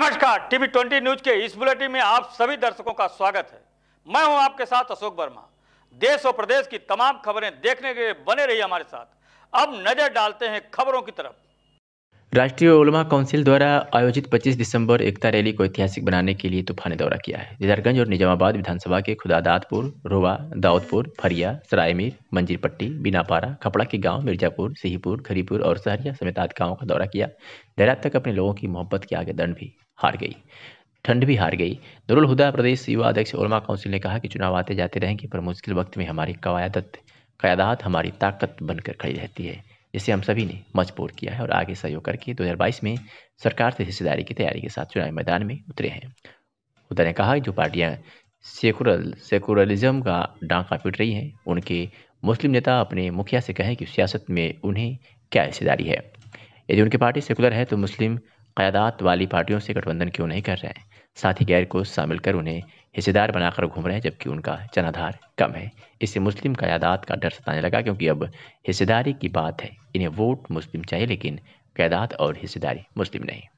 नमस्कार TV twenty news के इस बुलेटिन में आप सभी दर्शकों का स्वागत है मैं हूं आपके साथ अशोक वर्मा देश और प्रदेश की तमाम खबरें देखने के लिए बने रहिए हमारे साथ अब नजर डालते हैं खबरों की तरफ राष्ट्रीय ओलमा काउंसिल द्वारा आयोजित 25 दिसंबर एकता रैली को ऐतिहासिक बनाने के लिए तूफानी दौरा किया है जजरगंज और निजामाबाद विधानसभा के खुदादातपुर रोवा दाऊदपुर फरिया सरायमीर मंजीरपट्टी बिनापारा खपड़ा के गांव मिर्जापुर सिहीपुर खरीपुर और सहरिया समेत आदि गाँव का दौरा किया देर तक अपने लोगों की मोहब्बत के आगे दंड भी हार गई ठंड भी हार गई दुरुल हुदा प्रदेश युवा अध्यक्ष ओलमा काउंसिल ने कहा कि चुनाव आते जाते रहेंगे पर मुश्किल वक्त में हमारी कवायदत कयादात हमारी ताकत बनकर खड़ी रहती है जिसे हम सभी ने मजबूर किया है और आगे सहयोग करके 2022 में सरकार से हिस्सेदारी की तैयारी के साथ चुनावी मैदान में उतरे हैं उधर ने कहा जो पार्टियां सेकुरल सेकुरलिज्म का डांका पीट रही हैं उनके मुस्लिम नेता अपने मुखिया से कहें कि सियासत में उन्हें क्या हिस्सेदारी है यदि उनकी पार्टी सेकुलर है तो मुस्लिम क़्यादात वाली पार्टियों से गठबंधन क्यों नहीं कर रहे हैं साथ ही गैर को शामिल कर उन्हें हिस्सेदार बनाकर घूम रहे हैं जबकि उनका जनाधार कम है इससे मुस्लिम क़्यादात का डर सताने लगा क्योंकि अब हिस्सेदारी की बात है इन्हें वोट मुस्लिम चाहिए लेकिन क़्यादात और हिस्सेदारी मुस्लिम नहीं